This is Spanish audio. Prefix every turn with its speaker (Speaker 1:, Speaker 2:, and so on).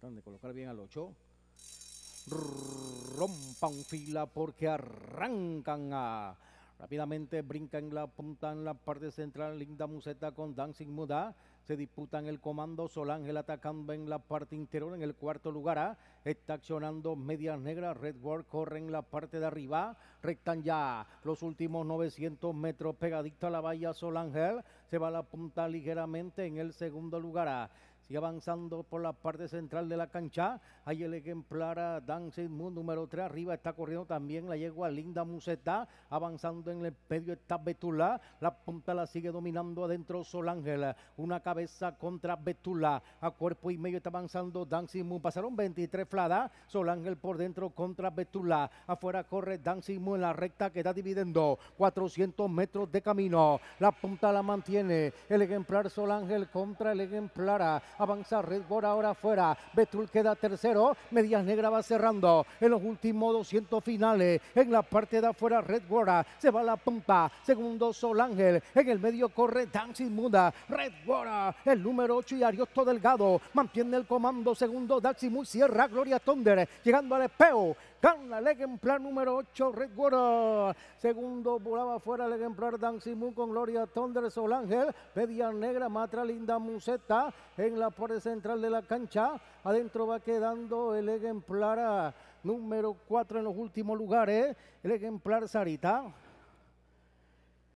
Speaker 1: de colocar bien al 8. Rompan fila porque arrancan a... Rápidamente en la punta en la parte central. Linda Museta con Dancing Muda. Se disputan el comando. Solángel atacando en la parte interior. En el cuarto lugar está accionando Medias Negras. Red World corre en la parte de arriba. Rectan ya los últimos 900 metros pegadito a la valla. Solángel se va a la punta ligeramente en el segundo lugar. Y avanzando por la parte central de la cancha. Hay el ejemplar Dan Moon número 3. Arriba está corriendo también la yegua Linda Museta. Avanzando en el pedio está Betula. La punta la sigue dominando adentro Solángel. Una cabeza contra Betula. A cuerpo y medio está avanzando Dancing Moon. Pasaron 23 fladas. Solángel por dentro contra Betula. Afuera corre Dancing Moon en la recta que está dividiendo. 400 metros de camino. La punta la mantiene. El ejemplar Solángel contra el ejemplar Avanza Redbor ahora afuera. Betul queda tercero. Medias Negra va cerrando. En los últimos 200 finales. En la parte de afuera red Redbora. Se va la punta. Segundo Sol Ángel. En el medio corre Dancing Muda. Redbora. El número 8 y Ariosto Delgado. Mantiene el comando. Segundo Daxi Muy cierra. Gloria Thunder. Llegando al espejo. el plan número 8, Red Segundo volaba fuera ejemplar Dancing Moon con Gloria Thunder Sol Ángel. Media Negra, Matra Linda Museta. En la por el central de la cancha. Adentro va quedando el ejemplar número 4 en los últimos lugares. El ejemplar Sarita.